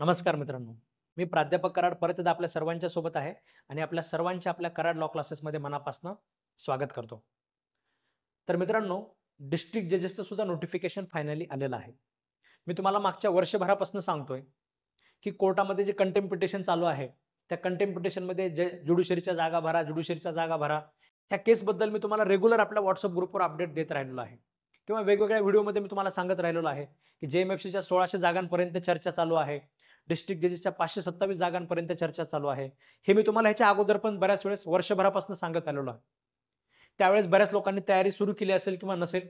नमस्कार मित्रांनो मी प्राध्यापक कराड परत एकदा आपल्या सर्वांच्या सोबत आहे आणि आपल्या सर्वांच्या आपल्या कराड लॉ क्लासेसमध्ये मनापासून स्वागत करतो तर मित्रांनो डिस्ट्रिक्ट जजेसचं सुद्धा नोटिफिकेशन फायनली आलेलं आहे मी तुम्हाला मागच्या वर्षभरापासून सांगतोय की कोर्टामध्ये जे कंटेम्पिटेशन चालू आहे त्या कंटेम्पिटेशनमध्ये जे ज्युडिशरीच्या जागा भरा ज्युडिशरीच्या जागा भरा ह्या केसबद्दल मी तुम्हाला रेग्युलर आपल्या व्हॉट्सअप ग्रुपवर अपडेट देत राहिलेलो आहे किंवा वेगवेगळ्या व्हिडिओमध्ये मी तुम्हाला सांगत राहिलेलो आहे की जे एम एफ सीच्या सोळाशे जागांपर्यंत चर्चा चालू आहे डिस्ट्रिक्ट जजेसच्या पाचशे सत्तावीस जागांपर्यंत चर्चा चालू आहे हे मी तुम्हाला ह्याच्या अगोदर पण बऱ्याच वेळेस वर्षभरापासून सांगत आलेलो आहे त्यावेळेस बऱ्याच लोकांनी तयारी सुरू केली असेल किंवा नसेल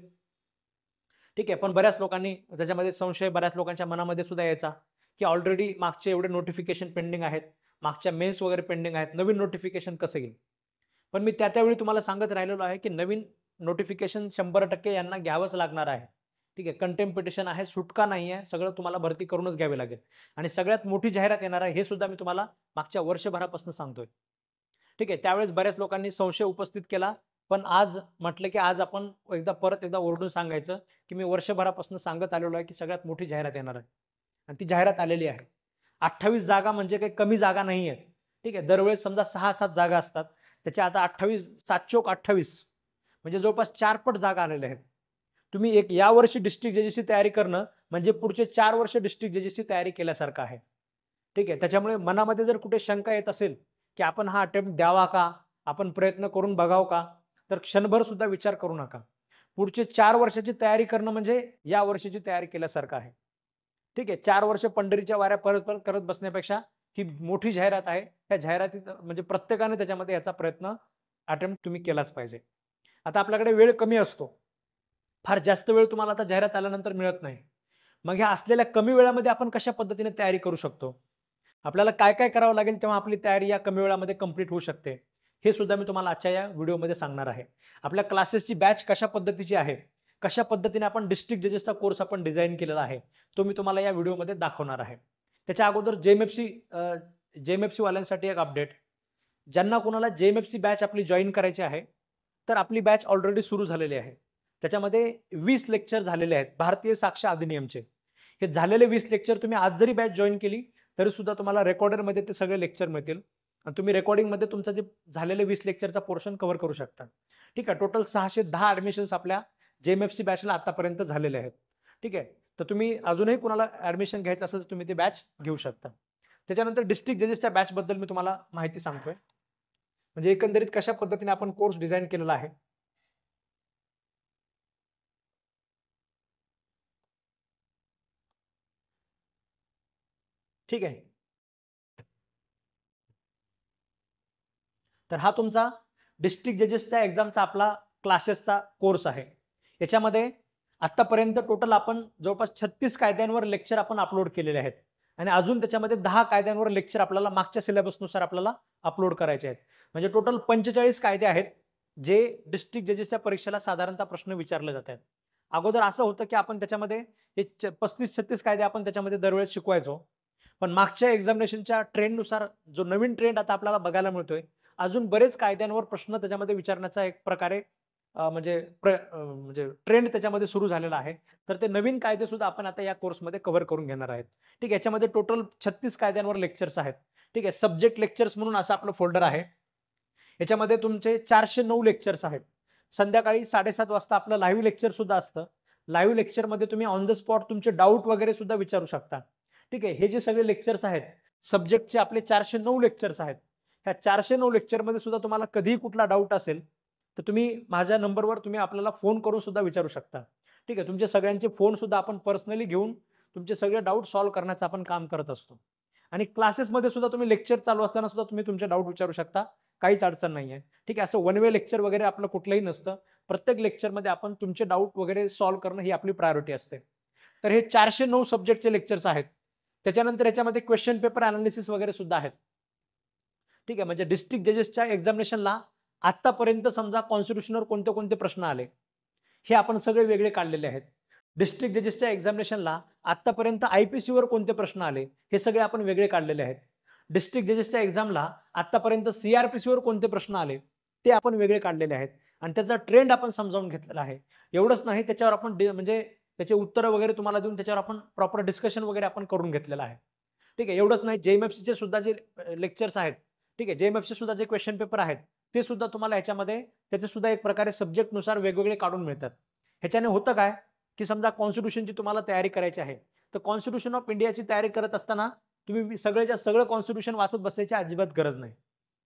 ठीक आहे पण बऱ्याच लोकांनी त्याच्यामध्ये संशय बऱ्याच लोकांच्या मनामध्ये सुद्धा यायचा की ऑलरेडी मागचे एवढे नोटिफिकेशन पेंडिंग आहेत मागच्या मेन्स वगैरे पेंडिंग आहेत नवीन नोटिफिकेशन कसं येईल पण मी त्या त्यावेळी तुम्हाला सांगत राहिलेलो आहे की नवीन नोटिफिकेशन शंभर टक्के यांना घ्यावंच लागणार आहे ठीक आहे कंटेम्पिटेशन आहे सुटका नाही आहे सगळं तुम्हाला भरती करूनच घ्यावी लागेल आणि सगळ्यात मोठी जाहिरात येणार आहे हे सुद्धा मी तुम्हाला मागच्या वर्षभरापासून सांगतोय ठीक आहे त्यावेळेस बऱ्याच लोकांनी संशय उपस्थित केला पण आज म्हटलं की आज आपण एकदा परत एकदा ओरडून सांगायचं की मी वर्षभरापासून सांगत आलेलो आहे की सगळ्यात मोठी जाहिरात येणार आहे आणि ती जाहिरात आलेली आहे अठ्ठावीस जागा म्हणजे काही कमी जागा नाही आहेत ठीक आहे दरवेळेस समजा सहा सात जागा असतात त्याच्या आता अठ्ठावीस सात चोक अठ्ठावीस म्हणजे जवळपास चारपट जागा आलेल्या आहेत तुम्ही एक या वर्षी डिस्ट्रिक्ट जजेसची तयारी करणं म्हणजे पुढचे चार वर्ष डिस्ट्रिक्ट जजेसची तयारी केल्यासारखं आहे ठीक आहे त्याच्यामुळे मनामध्ये जर कुठे शंका येत असेल की आपण हा अटेम्प्ट द्यावा का आपण प्रयत्न करून बघाव का तर क्षणभर सुद्धा विचार करू नका पुढचे चार वर्षाची तयारी करणं म्हणजे या वर्षाची तयारी केल्यासारखं आहे ठीक आहे चार वर्ष पंढरीच्या वाऱ्या परत परत करत बसण्यापेक्षा ही मोठी जाहिरात आहे त्या जाहिरातीत म्हणजे प्रत्येकाने त्याच्यामध्ये याचा प्रयत्न अटेम्प्ट तुम्ही केलाच पाहिजे आता आपल्याकडे वेळ कमी असतो फार जास्त वेळ तुम्हाला आता जाहिरात आल्यानंतर मिळत नाही मग ह्या असलेल्या कमी वेळामध्ये आपण कशा पद्धतीने तयारी करू शकतो आपल्याला काय काय करावं लागेल तेव्हा आपली तयारी या कमी वेळामध्ये कंप्लीट होऊ शकते हे सुद्धा मी तुम्हाला आजच्या या व्हिडिओमध्ये सांगणार आहे आपल्या क्लासेसची बॅच कशा पद्धतीची आहे कशा पद्धतीने आपण डिस्ट्रिक्ट जजेसचा कोर्स आपण डिझाईन केलेला आहे तो मी तुम्हाला या व्हिडिओमध्ये दाखवणार आहे त्याच्या अगोदर J M F C J M F सीवाल्यांसाठी एक अपडेट ज्यांना कोणाला जेम एफ सी बॅच आपली जॉईन करायची आहे तर आपली बॅच ऑलरेडी सुरू झालेली आहे त्याच्यामध्ये वीस लेक्चर झालेले आहेत भारतीय साक्ष अधिनियमचे हे झालेले वीस लेक्चर तुम्ही आज जरी बॅच जॉईन केली तरी सुद्धा तुम्हाला रेकॉर्डरमध्ये ते सगळे लेक्चर मिळतील आणि तुम्ही रेकॉर्डिंगमध्ये तुमचं जे झालेले वीस लेक्चरचा पोर्शन कव्हर करू शकता ठीक आहे टोटल सहाशे दहा ॲडमिशन्स आपल्या जे एम एफ सी बॅचला आतापर्यंत झालेले आहेत ठीक आहे तर तुम्ही अजूनही कुणाला ॲडमिशन घ्यायचं असेल तर तुम्ही ते बॅच घेऊ शकता त्याच्यानंतर डिस्ट्रिक्ट जजेसच्या बॅचबद्दल मी तुम्हाला माहिती सांगतोय म्हणजे एकंदरीत कशा पद्धतीने आपण कोर्स डिझाईन केलेला आहे ठीक आहे तर हा तुमचा डिस्ट्रिक्ट जजेसच्या एक्झामचा आपला क्लासेसचा कोर्स आहे याच्यामध्ये आत्तापर्यंत टोटल आपण जवळपास छत्तीस कायद्यांवर लेक्चर आपण अपलोड केलेले आहेत आणि अजून त्याच्यामध्ये दहा कायद्यांवर लेक्चर आपल्याला मागच्या सिलेबसनुसार आपल्याला अपलोड करायचे आहेत म्हणजे टोटल पंचेचाळीस कायदे आहेत जे डिस्ट्रिक्ट जजेसच्या परीक्षेला साधारणतः प्रश्न विचारले जात आहेत अगोदर असं होतं की आपण त्याच्यामध्ये हे पस्तीस छत्तीस कायदे आपण त्याच्यामध्ये दरवेळेस शिकवायचो पण मागच्या एक्झामिनेशनच्या ट्रेंडनुसार जो नवीन ट्रेंड आता आपल्याला बघायला मिळतोय अजून बरेच कायद्यांवर प्रश्न त्याच्यामध्ये विचारण्याचा एक प्रकारे म्हणजे प्र म्हणजे ट्रेंड त्याच्यामध्ये सुरू झालेला आहे तर ते नवीन कायदे सुद्धा आपण आता या कोर्समध्ये कव्हर करून घेणार आहेत ठीक आहे याच्यामध्ये टोटल छत्तीस कायद्यांवर लेक्चर्स आहेत ठीक आहे सब्जेक्ट लेक्चर्स म्हणून असं आपलं फोल्डर आहे याच्यामध्ये तुमचे चारशे नऊ लेक्चर्स आहेत संध्याकाळी साडेसात वाजता आपलं लाईव्ह लेक्चर सुद्धा असतं लाईव्ह लेक्चरमध्ये तुम्ही ऑन द स्पॉट तुमचे डाऊट वगैरे सुद्धा विचारू शकता ठीक आहे हे जे सगळे लेक्चर्स आहेत सब्जेक्टचे आपले चारशे नऊ लेक्चर्स आहेत ह्या चारशे नऊ लेक्चरमध्ये सुद्धा तुम्हाला कधीही कुठला डाऊट असेल तर तुम्ही माझ्या नंबरवर तुम्ही आपल्याला फोन करून सुद्धा विचारू शकता ठीक आहे तुमचे सगळ्यांचे फोन सुद्धा आपण पर्सनली घेऊन तुमचे सगळे डाऊट सॉल्व्ह करण्याचं आपण काम करत असतो आणि क्लासेसमध्ये सुद्धा तुम्ही लेक्चर चालू असताना सुद्धा तुम्ही तुमचे डाऊट विचारू शकता काहीच अडचण नाही आहे ठीक आहे असं वन वे लेक्चर वगैरे आपलं कुठलंही नसतं प्रत्येक लेक्चरमध्ये आपण तुमचे डाऊट वगैरे सॉल्व्ह करणं ही आपली प्रायोरिटी असते तर हे चारशे नऊ सब्जेक्टचे लेक्चर्स आहेत त्याच्यानंतर याच्यामध्ये क्वेश्चन पेपर अनालिसिस वगैरे सुद्धा आहेत ठीक आहे म्हणजे डिस्ट्रिक्ट जजेसच्या एक्झामिनेशनला आत्तापर्यंत समजा कॉन्स्टिट्युशनवर कोणते कोणते प्रश्न आले हे आपण सगळे वेगळे काढलेले आहेत डिस्ट्रिक्ट जजेसच्या एक्झामिनेशनला आत्तापर्यंत आय पी सीवर कोणते प्रश्न आले हे सगळे आपण वेगळे काढलेले आहेत डिस्ट्रिक्ट जजेसच्या एक्झामला आत्तापर्यंत सी आर पी सीवर कोणते प्रश्न आले ते आपण वेगळे काढलेले आहेत आणि त्याचा ट्रेंड आपण समजावून घेतलेला आहे एवढंच नाही त्याच्यावर आपण म्हणजे त्याचे उत्तरं वगैरे तुम्हाला देऊन त्याच्यावर आपण प्रॉपर डिस्कशन वगैरे आपण करून घेतलेलं आहे ठीक आहे एवढंच नाही जेएमएफसीचे सुद्धा जे लेक्चर्स आहेत ठीक आहे जेएमएफचे सुद्धा जे क्वेश्चन पेपर आहेत ते सुद्धा तुम्हाला ह्याच्यामध्ये त्याचे सुद्धा एक प्रकारे सब्जेक्टनुसार वेगवेगळे काढून मिळतात ह्याच्याने होतं काय की समजा कॉन्स्टिट्यूशनची तुम्हाला तयारी करायची आहे तर कॉन्स्टिट्यूशन ऑफ इंडियाची तयारी करत असताना तुम्ही सगळ्याच्या सगळं कॉन्स्टिट्यूशन वाचत बसायची अजिबात गरज नाही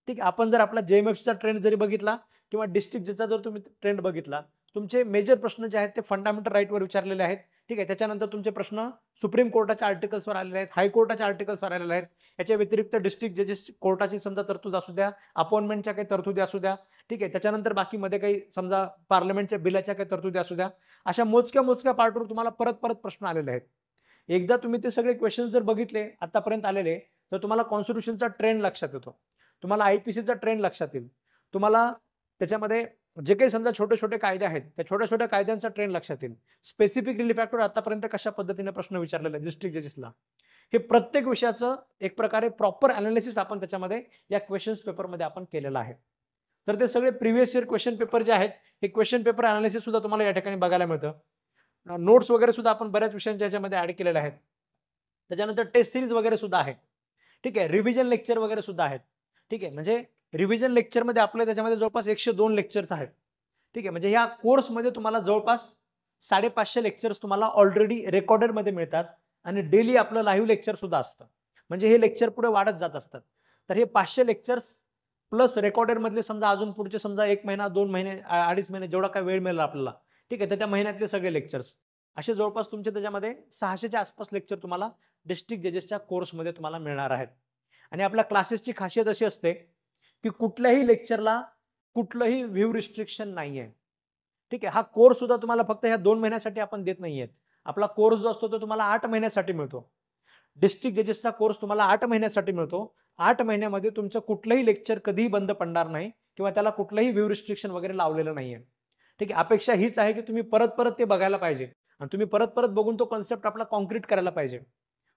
ठीक आहे आपण जर आपला जेएमएफसीचा ट्रेंड जरी बघितला किंवा डिस्ट्रिक्टचा जर तुम्ही ट्रेंड बघितला तुमचे मेजर प्रश्न जे आहेत ते फंडामेंटल राईटवर विचारलेले आहेत ठीक आहे त्याच्यानंतर तुमचे प्रश्न सुप्रीम कोर्टाच्या आर्टिकल्सवर आलेले आहेत हायकोर्टाच्या आर्टिकल्सवर आलेले आहेत याच्या व्यतिरिक्त डिस्ट्रिक्ट जजेस कोर्टाची समजा तरतूद असू द्या अपॉइंटमेंटच्या काही तरतुदी असू द्या ठीक आहे त्याच्यानंतर बाकीमध्ये काही समजा पार्लमेंटच्या बिलाच्या काही तरतुदी असू द्या अशा मोजक्या मोजक्या पार्टवर तुम्हाला परत परत प्रश्न आलेले आहेत एकदा तुम्ही ते सगळे क्वेश्चन्स जर बघितले आतापर्यंत आलेले तर तुम्हाला कॉन्स्टिट्यूशनचा ट्रेंड लक्षात येतो तुम्हाला आय पी सीचा ट्रेंड लक्षात येईल तुम्हाला त्याच्यामध्ये जे काही समजा छोटे छोटे कायदे आहेत त्या छोट्या छोट्या कायद्यांचा ट्रेंड लक्षात येईल स्पेसिफिक रिलीफ ऍक्टवर आतापर्यंत कशा पद्धतीने प्रश्न विचारलेला आहे डिस्ट्रिक्ट जजेसला हे प्रत्येक विषयाचं एक प्रकारे प्रॉपर अनालिसिस आपण त्याच्यामध्ये या क्वेश्चन्स पेपरमध्ये आपण केलेलं आहे तर ते सगळे प्रिव्हियस इयर क्वेश्चन पेपर जे आहेत हे क्वेश्चन पेपर अनालिसिस सुद्धा तुम्हाला या ठिकाणी बघायला मिळतं नोट्स वगैरे सुद्धा आपण बऱ्याच विषयांच्या याच्यामध्ये ॲड केलेले आहेत त्याच्यानंतर टेस्ट सिरीज वगैरे सुद्धा आहे ठीक आहे रिव्हिजन लेक्चर वगैरे सुद्धा आहेत ठीक आहे म्हणजे रिव्हिजन लेक्चरमध्ये आपलं त्याच्यामध्ये जवळपास एकशे दोन लेक्चर्स आहेत ठीक आहे म्हणजे ह्या कोर्समध्ये तुम्हाला जवळपास साडेपाचशे लेक्चर्स तुम्हाला ऑलरेडी रेकॉर्डेडमध्ये मिळतात आणि डेली आपलं लाईव्ह लेक्चर सुद्धा असतं म्हणजे हे लेक्चर पुढे वाढत जात असतात तर हे पाचशे लेक्चर्स प्लस रेकॉर्डेडमधले समजा अजून पुढचे समजा एक महिना दोन महिने अडीच महिने जेवढा काय वेळ मिळाला आपल्याला ठीक आहे तर त्या महिन्यातले सगळे लेक्चर्स असे जवळपास तुमचे त्याच्यामध्ये सहाशेच्या आसपास लेक्चर तुम्हाला डिस्ट्रिक्ट जजेसच्या कोर्समध्ये तुम्हाला मिळणार आहेत आणि आपल्या क्लासेसची खासियत अशी असते की कुठल्याही लेक्चरला कुठलंही व्ह्यू रिस्ट्रिक्शन नाही आहे ठीक आहे हा कोर्स सुद्धा तुम्हाला फक्त ह्या दोन महिन्यासाठी आपण देत नाही आहेत आपला कोर्स जो असतो तो तुम्हाला आठ महिन्यासाठी मिळतो डिस्ट्रिक्ट जजेसचा कोर्स तुम्हाला आठ महिन्यासाठी मिळतो आठ महिन्यामध्ये तुमचं कुठलंही लेक्चर कधीही बंद पडणार नाही किंवा त्याला कुठलंही व्ह्यू रिस्ट्रिक्शन वगैरे लावलेलं नाही आहे ठीक आहे अपेक्षा हीच आहे की तुम्ही परत परत ते बघायला पाहिजे आणि तुम्ही परत परत बघून तो कॉन्सेप्ट आपला कॉन्क्रीट करायला पाहिजे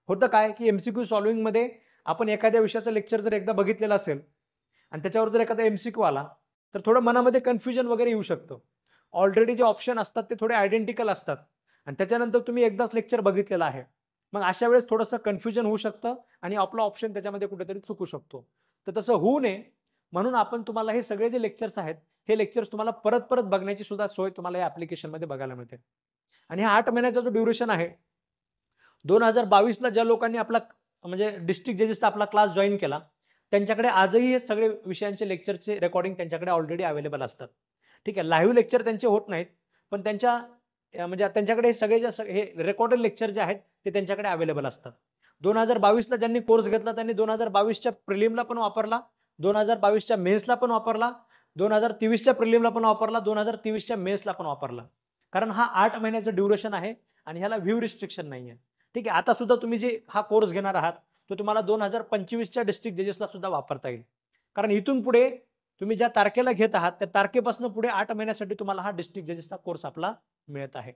होतं काय की एम सी क्यू सॉल्विंगमध्ये आपण एखाद्या विषयाचं लेक्चर जर एकदा बघितलेलं असेल आणि त्याच्यावर जर एखादा एमसीक्यू आला तर थोडं मनामध्ये कन्फ्युजन वगैरे येऊ शकतं ऑलरेडी जे ऑप्शन असतात ते थोडे आयडेंटिकल असतात आणि त्याच्यानंतर तुम्ही एकदाच लेक्चर बघितलेलं आहे मग अशा वेळेस थोडंसं कन्फ्युजन होऊ शकतं आणि आपलं ऑप्शन त्याच्यामध्ये कुठेतरी चुकू शकतो तर तसं होऊ नये म्हणून आपण तुम्हाला हे सगळे जे लेक्चर्स आहेत हे लेक्चर्स तुम्हाला परत परत बघण्याची सुद्धा सोय तुम्हाला या ॲप्लिकेशनमध्ये बघायला मिळते आणि हा आठ महिन्याचा जो ड्युरेशन आहे दोन हजार बावीसला ज्या लोकांनी आपला म्हणजे डिस्ट्रिक्ट जजेसचा आपला क्लास जॉईन केला त्यांच्याकडे आजही हे सगळे विषयांचे लेक्चरचे रेकॉर्डिंग त्यांच्याकडे ऑलरेडी अवेलेबल असतात ठीक आहे लाईव्ह लेक्चर त्यांचे होत नाहीत पण त्यांच्या म्हणजे त्यांच्याकडे हे सगळे जे हे रेकॉर्डेड लेक्चर जे आहेत ते त्यांच्याकडे अवेलेबल असतात दोन हजार बावीसला ज्यांनी कोर्स घेतला त्यांनी दोन हजार बावीसच्या प्रिलिमला पण वापरला दोन हजार बावीसच्या मेन्सला पण वापरला दोन हजार तेवीसच्या प्रिलिमला पण वापरला दोन हजार तेवीसच्या मेन्सला पण वापरला कारण हा आठ महिन्याचं ड्युरेशन आहे आणि ह्याला व्ह्यू रिस्ट्रिक्शन नाही आहे ठीक आहे आता सुद्धा तुम्ही जे हा कोर्स घेणार आहात तो तुम्हाला दोन हजार पंचवीसच्या डिस्ट्रिक्ट जजेसला सुद्धा वापरता येईल कारण इथून पुढे तुम्ही ज्या तारखेला घेत आहात त्या तारखेपासून पुढे आठ महिन्यासाठी तुम्हाला हा डिस्ट्रिक्ट जजेसचा कोर्स आपला मिळत आहे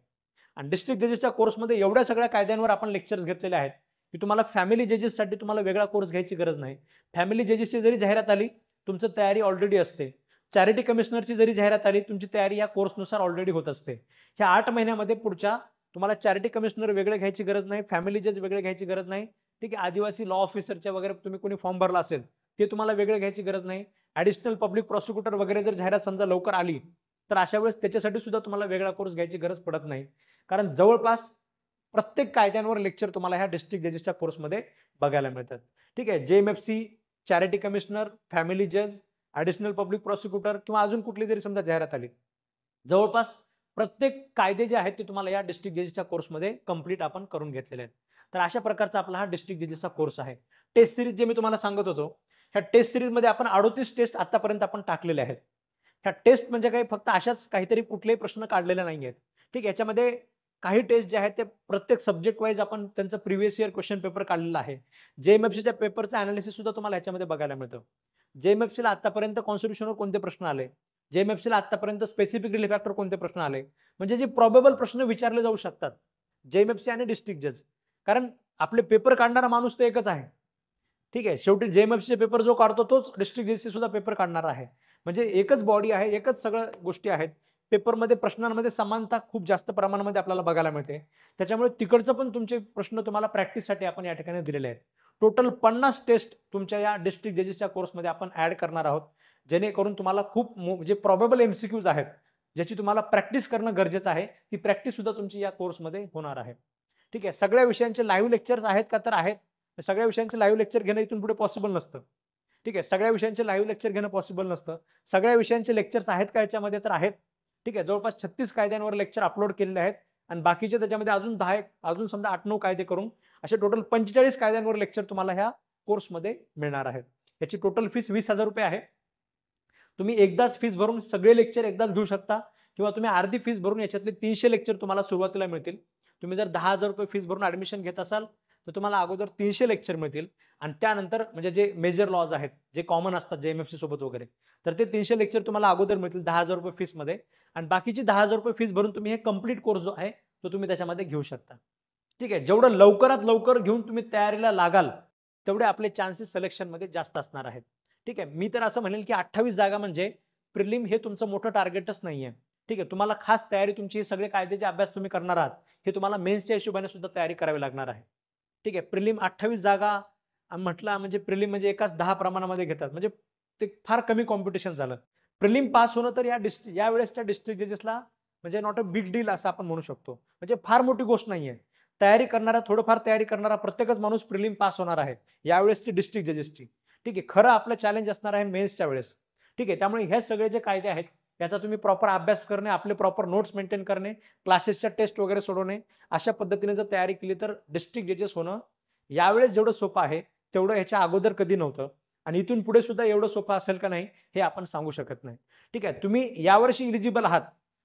आणि डिस्ट्रिक्ट जजेसच्या कोर्समध्ये एवढ्या सगळ्या कायद्यांवर आपण लेक्चर्स घेतलेले आहेत की तुम्हाला फॅमिली जजेससाठी तुम्हाला वेगळा कोर्स घ्यायची गरज नाही फॅमिली जजेसची जरी जाहिरात आली तुमचं तयारी ऑलरेडी असते चॅरिटी कमिशनरची जरी जाहिरात आली तुमची तयारी या कोर्सनुसार ऑलरेडी होत असते ह्या आठ महिन्यामध्ये पुढच्या तुम्हाला चॅरिटी कमिशनर वेगळे घ्यायची गरज नाही फॅमिली जज वेगळे घ्यायची गरज नाही ठीक आहे आदिवासी लॉ ऑफिसरच्या वगैरे तुम्ही कोणी फॉर्म भरला असेल ते तुम्हाला वेगळं घ्यायची गरज नाही ॲडिशनल पब्लिक प्रॉसिक्युटर वगैरे जर जाहिरात समजा लवकर आली तर अशा वेळेस त्याच्यासाठी सुद्धा तुम्हाला वेगळा कोर्स घ्यायची गरज पडत नाही कारण जवळपास प्रत्येक कायद्यांवर लेक्चर तुम्हाला ह्या डिस्ट्रिक्ट जजेसच्या कोर्समध्ये बघायला मिळतात ठीक आहे J M F C charity commissioner family जज ॲडिशनल पब्लिक प्रॉसिक्युटर किंवा अजून कुठली जरी समजा जाहिरात आली जवळपास प्रत्येक कायदे जे आहेत ते तुम्हाला या डिस्ट्रिक्ट जजेसच्या कोर्समध्ये कंप्लीट आपण करून घेतलेले आहेत तर अशा प्रकारचा आपला हा डिस्ट्रिक्ट जजेसचा कोर्स आहे टेस्ट सिरीज जे मी तुम्हाला सांगत होतो ह्या टेस्ट सिरीजमध्ये आपण अडोतीस टेस्ट आतापर्यंत आपण टाकलेले आहेत ह्या टेस्ट म्हणजे काही फक्त अशाच काहीतरी कुठलेही प्रश्न काढलेले नाही आहेत ठीक याच्यामध्ये काही टेस्ट जे आहेत ते प्रत्येक सब्जेक्ट वाईज आपण त्यांचं प्रिव्हियस इयर क्वेश्चन पेपर काढलेला आहे जे एम एफ पेपरचं अनालिसिस सुद्धा तुम्हाला याच्यामध्ये बघायला मिळतं जे एम एफ सीला आतापर्यंत कॉन्स्टिट्युशनवर कोणते प्रश्न आले जेएमएफसीला आतापर्यंत स्पेसिफिक रिलीफ फॅक्टर कोणते प्रश्न आले म्हणजे जे प्रॉबेबल प्रश्न विचारले जाऊ शकतात जेएमएफसी आणि डिस्ट्रिक्ट जज कारण आपले पेपर काढणारा माणूस तो एकच आहे ठीक आहे शेवटी जेएमएफसीचे पेपर जो काढतो तोच डिस्ट्रिक्ट जजचे सुद्धा पेपर काढणार आहे म्हणजे एकच बॉडी आहे एकच सगळ्या गोष्टी आहेत पेपरमध्ये प्रश्नांमध्ये समानता खूप जास्त प्रमाणामध्ये आपल्याला बघायला मिळते त्याच्यामुळे तिकडचं पण तुमचे प्रश्न तुम्हाला प्रॅक्टिससाठी आपण या ठिकाणी दिलेले आहेत टोटल पन्नास टेस्ट तुमच्या या डिस्ट्रिक्ट जजेसच्या कोर्समध्ये आपण ऍड करणार आहोत जेणेकरून तुम्हाला खूप म्हणजे प्रॉबेबल एमसीक्यूज आहेत ज्याची तुम्हाला प्रॅक्टिस करणं गरजेचं आहे ती प्रॅक्टिस सुद्धा तुमची या कोर्समध्ये होणार आहे ठीक आहे सगळ्या विषयांचे लाईव्ह लेक्चर्स आहेत का तर आहेत सगळ्या विषयांचे लाईव्ह लेक्चर घेणं इथून पुढे पॉसिबल नसतं ठीक आहे सगळ्या विषयांचे लाईव्ह लेक्चर घेणं पॉसिबल नसतं सगळ्या विषयांचे लेक्चर्स आहेत का याच्यामध्ये तर आहेत ठीक आहे जवळपास छत्तीस कायद्यांवर लेक्चर अपलोड केलेले आहेत आणि बाकीचे त्याच्यामध्ये अजून दहा एक अजून समजा आठ नऊ कायदे करून असे टोटल पंचेचाळीस कायद्यांवर लेक्चर तुम्हाला ह्या कोर्समध्ये मिळणार आहेत याची टोटल फीस वीस हजार रुपये आहे तुम्ही एकदाच फीस भरून सगळे लेक्चर एकदाच घेऊ शकता किंवा तुम्ही अर्धी फीस भरून याच्यातले तीनशे लेक्चर तुम्हाला सुरुवातीला मिळतील तुम्ही जर दहा हजार रुपये फीस भरून ॲडमिशन घेत असाल तर तुम्हाला अगोदर तीनशे लेक्चर मिळतील आणि त्यानंतर म्हणजे जे मेजर लॉज आहेत जे कॉमन असतात जे एम एफ सोबत वगैरे तर ते तीनशे लेक्चर तुम्हाला अगोदर मिळतील दहा हजार रुपये फीसमध्ये आणि बाकीची दहा हजार रुपये फीस भरून तुम्ही हे कम्प्लीट कोर्स जो आहे तो तुम्ही त्याच्यामध्ये घेऊ शकता ठीक आहे जेवढं लवकरात लवकर घेऊन तुम्ही तयारीला लागाल तेवढे आपले चान्सेस सिलेक्शनमध्ये जास्त असणार आहेत ठीक आहे मी तर असं म्हणेल की अठ्ठावीस जागा म्हणजे प्रिलिम हे तुमचं मोठं टार्गेटच नाही आहे ठीक आहे तुम्हाला खास तयारी तुमची सगळे कायद्याचे अभ्यास तुम्ही करणार आहात हे तुम्हाला मेन्सच्या हिशोबाने सुद्धा तयारी करावी लागणार आहे ठीक आहे प्रिलिम अठ्ठावीस जागा म्हटलं म्हणजे प्रिलिम म्हणजे एकाच दहा प्रमाणामध्ये घेतात म्हणजे ते फार कमी कॉम्पिटिशन झालं प्रिलिम पास होणं तर या डिस्ट्रिक्ट वेळेसच्या डिस्ट्रिक्ट जजेसला म्हणजे नॉट अ बिग डील असं आपण म्हणू शकतो म्हणजे फार मोठी गोष्ट नाही तयारी करणारा थोडंफार तयारी करणारा प्रत्येकच माणूस प्रिलिम पास होणार आहे यावेळेसची डिस्ट्रिक्ट जजेसची ठीक आहे खरं आपलं चॅलेंज असणार आहे मेन्सच्या वेळेस ठीक आहे त्यामुळे हे सगळे जे कायदे आहेत याचा तुम्ही प्रॉपर अभ्यास करणे आपले प्रॉपर नोट्स मेंटेन करणे क्लासेसच्या टेस्ट वगैरे सोडवणे अशा पद्धतीने जर तयारी केली तर डिस्ट्रिक्ट जजेस होणं यावेळेस जेवढं सोपं आहे तेवढं ह्याच्या अगोदर कधी नव्हतं आणि इथून पुढे सुद्धा एवढं सोपं असेल का नाही हे आपण सांगू शकत नाही ठीक आहे तुम्ही यावर्षी इलिजिबल आहात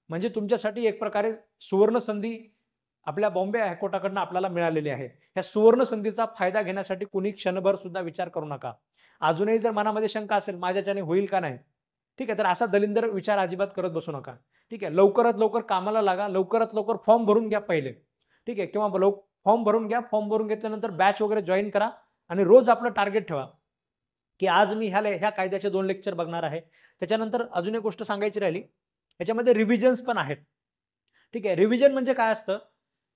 म्हणजे तुमच्यासाठी एक प्रकारे सुवर्ण संधी आपल्या बॉम्बे हायकोर्टाकडनं आपल्याला मिळालेली आहे ह्या सुवर्ण संधीचा फायदा घेण्यासाठी कुणी क्षणभर सुद्धा विचार करू नका अजूनही जर मनामध्ये शंका असेल माझ्याच्याने होईल का नाही ठीक आहे तर असा दलिंदर विचार अजिबात करत बसू नका ठीक आहे लवकरात लवकर कामाला लागा लवकरात लवकर फॉर्म भरून घ्या पहिले ठीक आहे किंवा लव फॉर्म भरून घ्या फॉर्म भरून घेतल्यानंतर बॅच वगैरे जॉईन करा आणि रोज आपलं टार्गेट ठेवा की आज मी ह्या ह्या कायद्याचे दोन लेक्चर बघणार आहे त्याच्यानंतर अजून एक गोष्ट सांगायची राहिली याच्यामध्ये रिव्हिजन्स पण आहेत ठीक आहे रिव्हिजन म्हणजे काय असतं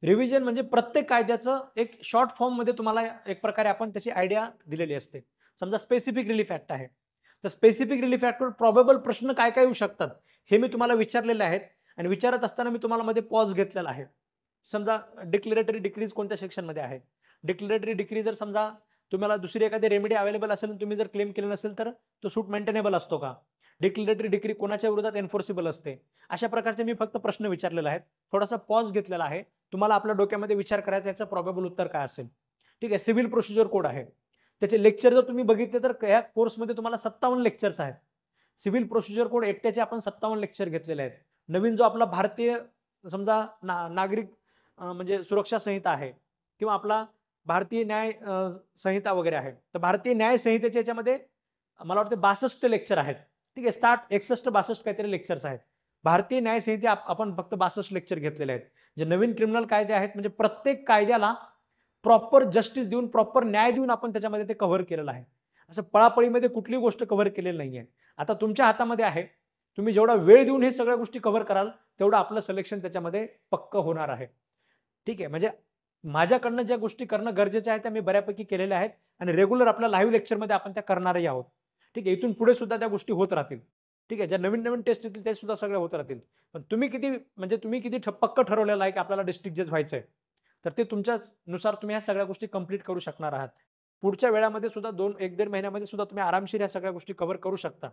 रिव्हिजन म्हणजे प्रत्येक कायद्याचं एक शॉर्ट फॉर्ममध्ये तुम्हाला एक प्रकारे आपण त्याची आयडिया दिलेली असते समजा स्पेसिफिक रिलीफ ऍक्ट आहे तर स्पेसिफिक रिलीफ ऍक्टवर प्रॉबेबल प्रश्न काय काय येऊ शकतात हे मी तुम्हाला विचारलेले आहेत आणि विचारत असताना मी तुम्हाला मध्ये पॉज घेतलेला आहे समजा डिक्लेरेटरी डिक्रीज कोणत्या सेक्शनमध्ये आहे डिक्लेरेटरी डिक्री जर समजा तुम्हाला दुसरी एखादी रेमेडी अवेलेबल असेल तुम्ही जर क्लेम केले नसेल तर तो सूट मेंटेनेबल असतो का डिक्लेरेटरी डिक्री कोणाच्या विरोधात एन्फोर्सिबल असते अशा प्रकारचे मी फक्त प्रश्न विचारलेले आहेत थोडासा पॉज घेतलेला आहे तुम्हाला आपल्या डोक्यामध्ये विचार करायचा याचं प्रॉबेबल उत्तर काय असेल ठीक आहे सिव्हिल प्रोसिजर कोड आहे त्याचे लेक्चर जर तुम्ही बघितले तर या कोर्समध्ये तुम्हाला सत्तावन्न लेक्चर्स आहेत सिव्हिल प्रोसिजर कोड एकट्याचे आपण सत्तावन्न लेक्चर घेतलेले आहेत नवीन जो आपला भारतीय समजा ना नागरिक म्हणजे सुरक्षा संहिता आहे किंवा आपला भारतीय न्याय संहिता वगैरे आहे तर भारतीय न्याय संहितेच्या याच्यामध्ये मला वाटते बासष्ट लेक्चर आहेत ठीक आहे साठ एकसष्ट बासष्ट काहीतरी लेक्चर्स आहेत भारतीय न्याय संहिते आपण फक्त बासष्ट लेक्चर घेतलेले आहेत जे नवीन क्रिमिनल कायदे आहेत म्हणजे प्रत्येक कायद्याला प्रॉपर जस्टिस देऊन प्रॉपर न्याय देऊन आपण त्याच्यामध्ये ते कव्हर केलेलं आहे असं पळापळीमध्ये कुठलीही गोष्ट कव्हर केलेली नाही आहे आता तुमच्या हातामध्ये आहे तुम्ही जेवढा वेळ देऊन हे सगळ्या गोष्टी कव्हर कराल तेवढं आपलं सिलेक्शन त्याच्यामध्ये पक्क होणार आहे ठीक आहे म्हणजे माझ्याकडनं ज्या गोष्टी करणं गरजेचं आहे त्या मी बऱ्यापैकी केलेल्या आहेत आणि रेग्युलर आपल्या लाईव्ह लेक्चरमध्ये आपण त्या करणारही आहोत ठीक आहे इथून पुढे सुद्धा त्या गोष्टी होत राहतील ठीक आहे ज्या नवीन नवीन टेस्ट येतील ते सुद्धा सगळ्या होत राहतील पण तुम्ही किती म्हणजे तुम्ही किती पक्क ठरवलेलं आहे की आपल्याला डिस्ट्रिक्ट जज व्हायचं आहे तर ते नुसार तुम्ही ह्या सगळ्या गोष्टी कंप्लीट करू शकणार आहात पुढच्या वेळामध्ये सुद्धा दोन एक दीड महिन्यामध्ये सुद्धा तुम्ही आरामशीर या सगळ्या गोष्टी कव्हर करू शकता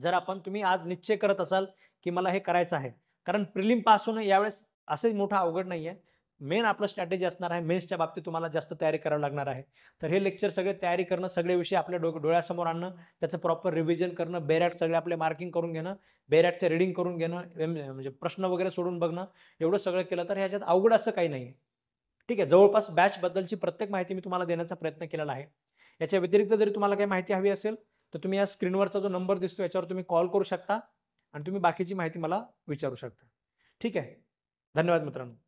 जर आपण तुम्ही आज निश्चय करत असाल की मला हे करायचं आहे कारण प्रिलिम पास यावेळेस असंही मोठं अवघड नाही आहे मेन आपलं स्ट्रॅटेजी असणार आहे मेन्सच्या बाबतीत तुम्हाला जास्त तयारी करावी लागणार आहे तर हे लेक्चर सगळे तयारी करणं सगळे विषय आपल्या डो डोळ्यासमोर आणणं त्याचं प्रॉपर रिव्हिजन करणं बेरॅट सगळे आपले मार्किंग करून घेणं बेरॅटचं रिडिंग करून घेणं म्हणजे प्रश्न वगैरे सोडून बघणं एवढं सगळं केलं तर ह्याच्यात अवघड असं काही नाही ठीक आहे जवळपास बॅचबद्दलची प्रत्येक माहिती मी तुम्हाला देण्याचा प्रयत्न केलेला आहे याच्या व्यतिरिक्त जरी तुम्हाला काही माहिती हवी असेल तर तुम्ही या स्क्रीनवरचा जो नंबर दिसतो याच्यावर तुम्ही कॉल करू शकता आणि तुम्ही बाकीची माहिती मला विचारू शकता ठीक आहे धन्यवाद मित्रांनो